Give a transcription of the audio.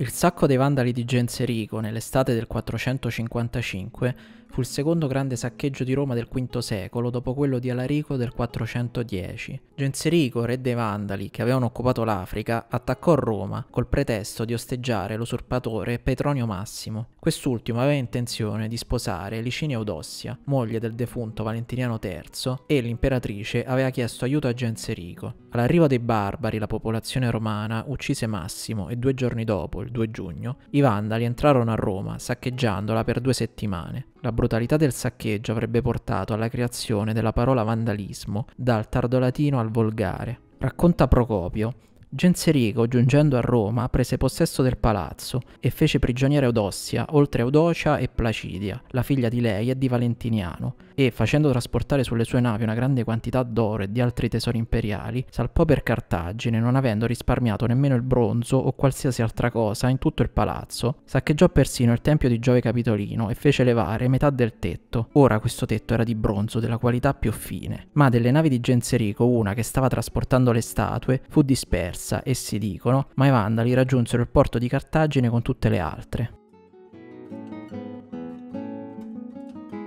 Il sacco dei Vandali di Genserico nell'estate del 455 fu il secondo grande saccheggio di Roma del V secolo dopo quello di Alarico del 410. Genserico, re dei Vandali che avevano occupato l'Africa, attaccò Roma col pretesto di osteggiare l'usurpatore Petronio Massimo. Quest'ultimo aveva intenzione di sposare Licinia Eudossia, moglie del defunto Valentiniano III, e l'imperatrice aveva chiesto aiuto a Genserico. All'arrivo dei barbari la popolazione romana uccise Massimo e due giorni dopo il 2 giugno, i Vandali entrarono a Roma, saccheggiandola per due settimane. La brutalità del saccheggio avrebbe portato alla creazione della parola vandalismo, dal tardo latino al volgare. Racconta Procopio Genserico, giungendo a Roma, prese possesso del palazzo e fece prigioniera Eudossia, oltre Eudocia e Placidia, la figlia di lei e di Valentiniano, e, facendo trasportare sulle sue navi una grande quantità d'oro e di altri tesori imperiali, salpò per Cartagine, non avendo risparmiato nemmeno il bronzo o qualsiasi altra cosa in tutto il palazzo. Saccheggiò persino il tempio di Giove Capitolino e fece levare metà del tetto. Ora questo tetto era di bronzo, della qualità più fine. Ma delle navi di Genserico, una che stava trasportando le statue, fu dispersa persa, essi dicono, ma i Vandali raggiunsero il porto di Cartagine con tutte le altre.